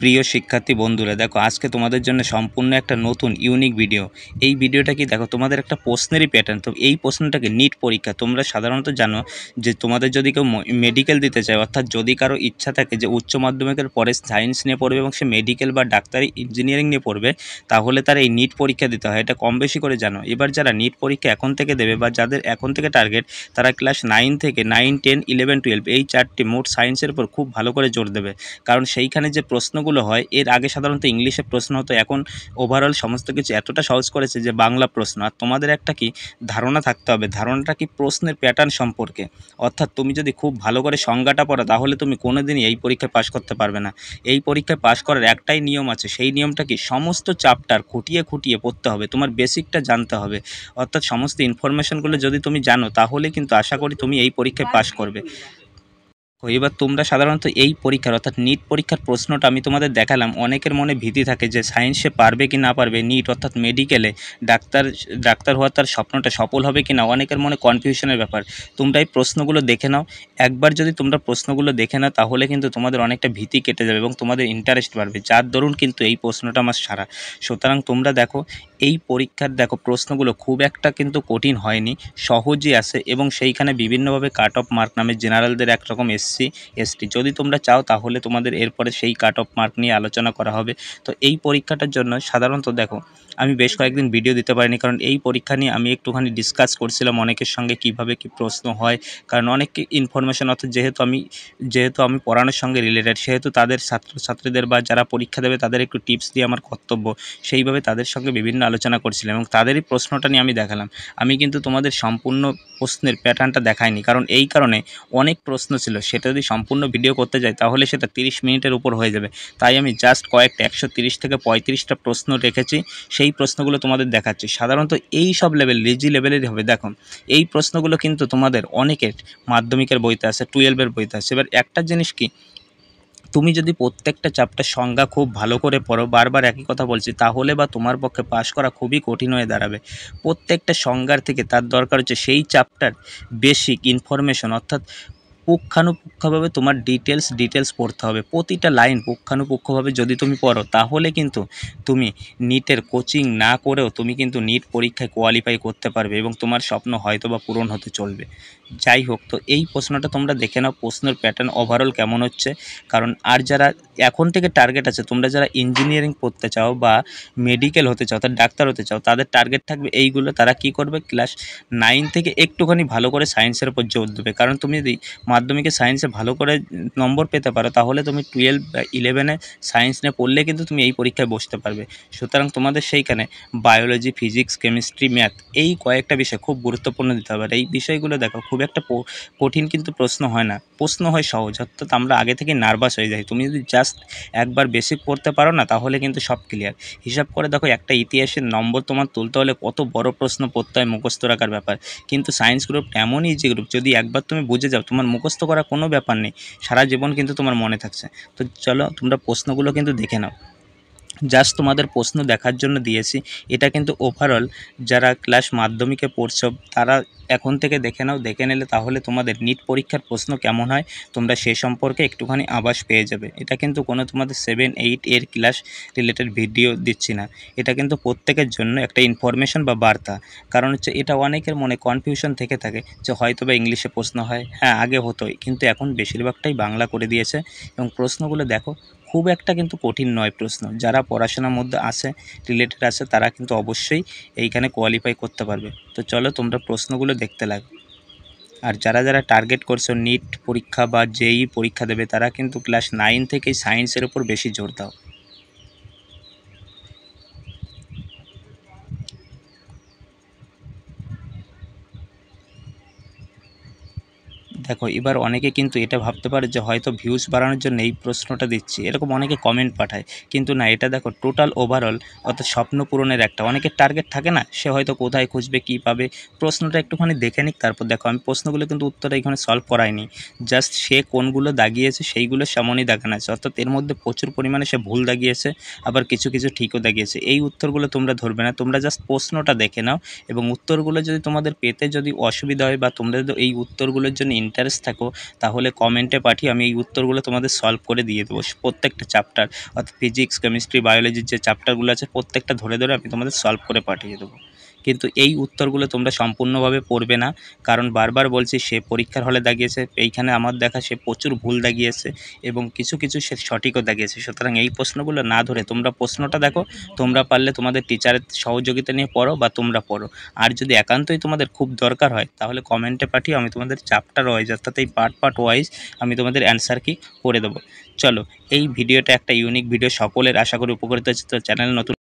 প্রিয় শিক্ষার্থী বন্ধুরা দেখো আজকে তোমাদের জন্য সম্পূর্ণ একটা নতুন ইউনিক ভিডিও এই ভিডিওটা কি দেখো তোমাদের একটা প্রশ্নেরই প্যাটার্ন তো এই প্রশ্নটাকে নিট পরীক্ষা তোমরা সাধারণত জানো যে তোমাদের যদি কেউ মেডিকেল দিতে চায় অর্থাৎ যদি কারো ইচ্ছা থাকে যে উচ্চ মাধ্যমিকের পরে সায়েন্স নিয়ে পড়বে এবং সে মেডিকেল বা ডাক্তারি ইঞ্জিনিয়ারিং নিয়ে পড়বে তাহলে তার এই নিট পরীক্ষা দিতে হয় এটা কম বেশি করে জানো এবার যারা নিট পরীক্ষা এখন থেকে দেবে বা যাদের এখন থেকে টার্গেট তারা ক্লাস নাইন থেকে নাইন টেন ইলেভেন টুয়েলভ এই চারটি মোট সায়েন্সের উপর খুব ভালো করে জোর দেবে কারণ সেইখানে যে প্রশ্নগুলো প্রশ্নগুলো হয় এর আগে সাধারণত ইংলিশে প্রশ্ন হতো এখন ওভারঅল সমস্ত কিছু এতটা সহজ করেছে যে বাংলা প্রশ্ন আর তোমাদের একটা কি ধারণা থাকতে হবে ধারণাটা কি প্রশ্নের প্যাটার্ন সম্পর্কে অর্থাৎ তুমি যদি খুব ভালো করে সংজ্ঞাটা পড়ো তাহলে তুমি কোনো দিনই এই পরীক্ষায় পাশ করতে পারবে না এই পরীক্ষায় পাশ করার একটাই নিয়ম আছে সেই নিয়মটা কি সমস্ত চাপটার খুঁটিয়ে খুঁটিয়ে পড়তে হবে তোমার বেসিকটা জানতে হবে অর্থাৎ সমস্ত ইনফরমেশনগুলো যদি তুমি জানো তাহলে কিন্তু আশা করি তুমি এই পরীক্ষায় পাশ করবে এবার তোমরা সাধারণত এই পরীক্ষার অর্থাৎ নিট পরীক্ষার প্রশ্নটা আমি তোমাদের দেখালাম অনেকের মনে ভীতি থাকে যে সায়েন্সে পারবে কি না পারবে নিট অর্থাৎ মেডিকেলে ডাক্তার ডাক্তার হওয়ার তার স্বপ্নটা সফল হবে কি না অনেকের মনে কনফিউশনের ব্যাপার তোমরা এই প্রশ্নগুলো দেখে নাও একবার যদি তোমরা প্রশ্নগুলো দেখে নাও তাহলে কিন্তু তোমাদের অনেকটা ভীতি কেটে যাবে এবং তোমাদের ইন্টারেস্ট বাড়বে যার দরুন কিন্তু এই প্রশ্নটা আমার সারা সুতরাং তোমরা দেখো এই পরীক্ষার দেখো প্রশ্নগুলো খুব একটা কিন্তু কঠিন হয়নি সহজই আসে এবং সেইখানে বিভিন্নভাবে কাট অফ মার্ক নামে জেনারেলদের একরকম এসসি এসটি যদি তোমরা চাও তাহলে তোমাদের এরপরে সেই কাট অফ মার্ক নিয়ে আলোচনা করা হবে তো এই পরীক্ষাটার জন্য সাধারণত দেখো আমি বেশ কয়েকদিন ভিডিও দিতে পারিনি কারণ এই পরীক্ষা নিয়ে আমি একটুখানি ডিসকাস করছিলাম অনেকের সঙ্গে কিভাবে কি প্রশ্ন হয় কারণ অনেক ইনফরমেশন অর্থাৎ যেহেতু আমি যেহেতু আমি পড়ানোর সঙ্গে রিলেটেড সেহেতু তাদের ছাত্রছাত্রীদের বা যারা পরীক্ষা দেবে তাদের একটু টিপস দিয়ে আমার কর্তব্য সেইভাবে তাদের সঙ্গে বিভিন্ন আলোচনা করছিলাম এবং তাদেরই প্রশ্নটা নিয়ে আমি দেখালাম আমি কিন্তু তোমাদের সম্পূর্ণ প্রশ্নের প্যাটার্নটা দেখাইনি কারণ এই কারণে অনেক প্রশ্ন ছিল সেটা যদি সম্পূর্ণ ভিডিও করতে যাই তাহলে সেটা তিরিশ মিনিটের উপর হয়ে যাবে তাই আমি জাস্ট কয়েকটা একশো থেকে পঁয়ত্রিশটা প্রশ্ন রেখেছি সেই প্রশ্নগুলো তোমাদের দেখাচ্ছি সাধারণত এই সব লেভেল রিজি লেভেলেরই হবে দেখো এই প্রশ্নগুলো কিন্তু তোমাদের অনেকের মাধ্যমিকের বইতে আছে টুয়েলভের বইতে আছে এবার একটা জিনিস কি তুমি যদি প্রত্যেকটা চ্যাপ্টার সংজ্ঞা খুব ভালো করে পড়ো বারবার একই কথা বলছি তাহলে বা তোমার পক্ষে পাশ করা খুবই কঠিন হয়ে দাঁড়াবে প্রত্যেকটা সংজ্ঞার থেকে তার দরকার হচ্ছে সেই চ্যাপ্টার বেসিক ইনফরমেশন অর্থাৎ পক্ষানুপক্ষভাবে তোমার ডিটেলস ডিটেলস পড়তে হবে প্রতিটা লাইন পক্ষানুপক্ষভাবে যদি তুমি পড়ো তাহলে কিন্তু তুমি নিটের কোচিং না করেও তুমি কিন্তু নিট পরীক্ষায় কোয়ালিফাই করতে পারবে এবং তোমার স্বপ্ন হয়তো বা পূরণ হতে চলবে যাই হোক তো এই প্রশ্নটা তোমরা দেখে নাও প্রশ্নের প্যাটার্ন ওভারঅল কেমন হচ্ছে কারণ আর যারা এখন থেকে টার্গেট আছে তোমরা যারা ইঞ্জিনিয়ারিং পড়তে চাও বা মেডিকেল হতে চাও তার ডাক্তার হতে চাও তাদের টার্গেট থাকবে এইগুলো তারা কি করবে ক্লাস নাইন থেকে একটুখানি ভালো করে সায়েন্সের উপর জোর দেবে কারণ তুমি যদি মাধ্যমিকে সায়েন্সে ভালো করে নম্বর পেতে পারো তাহলে তুমি টুয়েলভ বা ইলেভেনে সায়েন্স নিয়ে পড়লে কিন্তু তুমি এই পরীক্ষায় বসতে পারবে সুতরাং তোমাদের সেইখানে বায়োলজি ফিজিক্স কেমিস্ট্রি ম্যাথ এই কয়েকটা বিষয় খুব গুরুত্বপূর্ণ দিতে হবে এই বিষয়গুলো দেখো খুব একটা কঠিন কিন্তু প্রশ্ন হয় না প্রশ্ন হয় সহজ অর্থাৎ আমরা আগে থেকে নার্ভাস হয়ে যাই তুমি যদি জাস্ট একবার বেশি পড়তে পারো না তাহলে কিন্তু সব ক্লিয়ার হিসাব করে দেখো একটা ইতিহাসের নম্বর তোমার তুলতে হলে কত বড় প্রশ্ন পড়তে হয় মুখস্থ রাখার ব্যাপার কিন্তু সায়েন্স গ্রুপ এমনই যে গ্রুপ যদি একবার তুমি বুঝে যাও তোমার মুখস্থ করা কোনো ব্যাপার নেই সারা জীবন কিন্তু তোমার মনে থাকছে তো চলো তোমরা প্রশ্নগুলো কিন্তু দেখে নাও জাস্ট তোমাদের প্রশ্ন দেখার জন্য দিয়েছি এটা কিন্তু ওভারঅল যারা ক্লাস মাধ্যমিকে পড়ছ তারা এখন থেকে দেখে নাও দেখে নিলে তাহলে তোমাদের নিট পরীক্ষার প্রশ্ন কেমন হয় তোমরা সে সম্পর্কে একটুখানি আভাস পেয়ে যাবে এটা কিন্তু কোনো তোমাদের সেভেন এইট এর ক্লাস রিলেটেড ভিডিও দিচ্ছি না এটা কিন্তু প্রত্যেকের জন্য একটা ইনফরমেশন বা বার্তা কারণ হচ্ছে এটা অনেকের মনে কনফিউশন থেকে থাকে যে হয়তো বা ইংলিশে প্রশ্ন হয় হ্যাঁ আগে হতোই কিন্তু এখন বেশিরভাগটাই বাংলা করে দিয়েছে এবং প্রশ্নগুলো দেখো খুব একটা কিন্তু কঠিন নয় প্রশ্ন যারা পড়াশোনার মধ্যে আছে রিলেটেড আছে তারা কিন্তু অবশ্যই এইখানে কোয়ালিফাই করতে পারবে তো চলো তোমরা প্রশ্নগুলো দেখতে লাগো আর যারা যারা টার্গেট করছো নিট পরীক্ষা বা জেই পরীক্ষা দেবে তারা কিন্তু ক্লাস নাইন থেকেই সায়েন্সের ওপর বেশি জোর দাও থাকো এবার অনেকে কিন্তু এটা ভাবতে পারে যে হয়তো ভিউজ বাড়ানোর জন্য এই প্রশ্নটা দিচ্ছি এরকম অনেকে কমেন্ট পাঠায় কিন্তু না এটা দেখো টোটাল ওভারঅল অর্থাৎ স্বপ্ন পূরণের একটা অনেকের টার্গেট থাকে না সে হয়তো কোথায় খুঁজবে কি পাবে প্রশ্নটা একটুখানি দেখে নিক তারপর দেখো আমি প্রশ্নগুলো কিন্তু উত্তর এখানে সলভ করাইনি জাস্ট সে কোনগুলো দাগিয়েছে সেইগুলো সামনেই দেখানো আছে অর্থাৎ এর মধ্যে প্রচুর পরিমাণে সে ভুল দাগিয়েছে আবার কিছু কিছু ঠিকও দাগিয়েছে এই উত্তরগুলো তোমরা ধরবে না তোমরা জাস্ট প্রশ্নটা দেখে নাও এবং উত্তরগুলো যদি তোমাদের পেতে যদি অসুবিধা হয় বা তোমরা এই উত্তরগুলোর জন্য ইন্টার ইন্টারেস্ট থাকো তাহলে কমেন্টে পাঠিয়ে আমি এই উত্তরগুলো তোমাদের সলভ করে দিয়ে দেবো প্রত্যেকটা চ্যাপ্টার অর্থাৎ ফিজিক্স কেমিস্ট্রি বায়োলজির যে চ্যাপ্টারগুলো আছে প্রত্যেকটা ধরে ধরে আমি তোমাদের সলভ করে পাঠিয়ে দেবো কিন্তু এই উত্তরগুলো তোমরা সম্পূর্ণভাবে পড়বে না কারণ বারবার বলছি সে পরীক্ষার হলে দাগিয়েছে এইখানে আমার দেখা সে প্রচুর ভুল দাগিয়েছে এবং কিছু কিছু সে সঠিকও দাগিয়েছে সুতরাং এই প্রশ্নগুলো না ধরে তোমরা প্রশ্নটা দেখো তোমরা পারলে তোমাদের টিচারের সহযোগিতা নিয়ে পড়ো বা তোমরা পড়ো আর যদি একান্তই তোমাদের খুব দরকার হয় তাহলে কমেন্টে পাঠিয়ে আমি তোমাদের চ্যাপ্টার ওয়াইজ অর্থাৎ এই পার্ট পার্ট ওয়াইজ আমি তোমাদের অ্যান্সার কি করে দেবো চলো এই ভিডিওটা একটা ইউনিক ভিডিও সকলের আশা করি উপকৃত হচ্ছে তো চ্যানেল নতুন